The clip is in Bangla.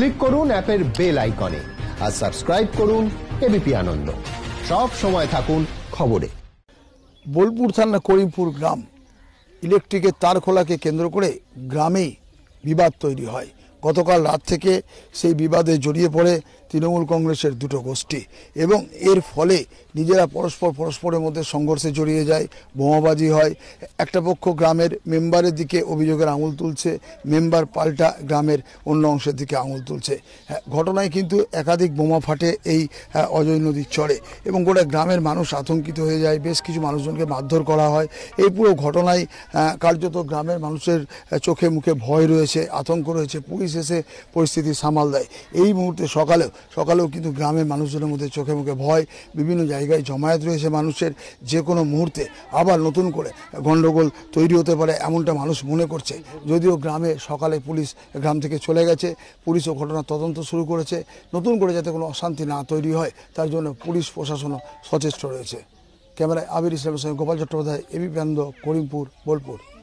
ক্লিক করুন অ্যাপের বেল আইকনে আর সাবস্ক্রাইব করুন এবিপি আনন্দ সব সময় থাকুন খবরে বোলপুর থানা করিমপুর গ্রাম ইলেকট্রিকের তার খোলাকে কেন্দ্র করে গ্রামেই বিবাদ তৈরি হয় গতকাল রাত থেকে সেই বিবাদে জড়িয়ে পড়ে তৃণমূল কংগ্রেসের দুটো গোষ্ঠী এবং এর ফলে নিজেরা পরস্পর পরস্পরের মধ্যে সংঘর্ষে জড়িয়ে যায় বোমাবাজি হয় একটা পক্ষ গ্রামের মেম্বারের দিকে অভিযোগের আঙুল তুলছে মেম্বার পাল্টা গ্রামের অন্য অংশের দিকে আঙুল তুলছে হ্যাঁ, ঘটনায় কিন্তু একাধিক বোমা ফাটে এই হ্যাঁ, অজয় নদীর চরে এবং গোটা গ্রামের মানুষ আতঙ্কিত হয়ে যায় বেশ কিছু মানুষজনকে মারধর করা হয় এই পুরো ঘটনায় হ্যাঁ, কার্যত গ্রামের মানুষের চোখে মুখে ভয় রয়েছে আতঙ্ক রয়েছে পুলিশ এসে পরিস্থিতি সামাল দেয় এই মুহূর্তে সকালেও সকালেও কিন্তু গ্রামের মানুষজনের মধ্যে চোখে মুখে ভয় বিভিন্ন জায়গায় জমায়েত রয়েছে মানুষের যে কোনো মুহূর্তে আবার নতুন করে গণ্ডগোল তৈরি হতে পারে এমনটা মানুষ মনে করছে যদিও গ্রামে সকালে পুলিশ গ্রাম থেকে চলে গেছে পুলিশও ঘটনা তদন্ত শুরু করেছে নতুন করে যাতে কোনো অশান্তি না তৈরি হয় তার জন্য পুলিশ প্রশাসনও সচেষ্ট রয়েছে ক্যামেরায় আবির ইসলামের সঙ্গে গোপাল চট্টোপাধ্যায় এবি প্রান্ত করিমপুর বোলপুর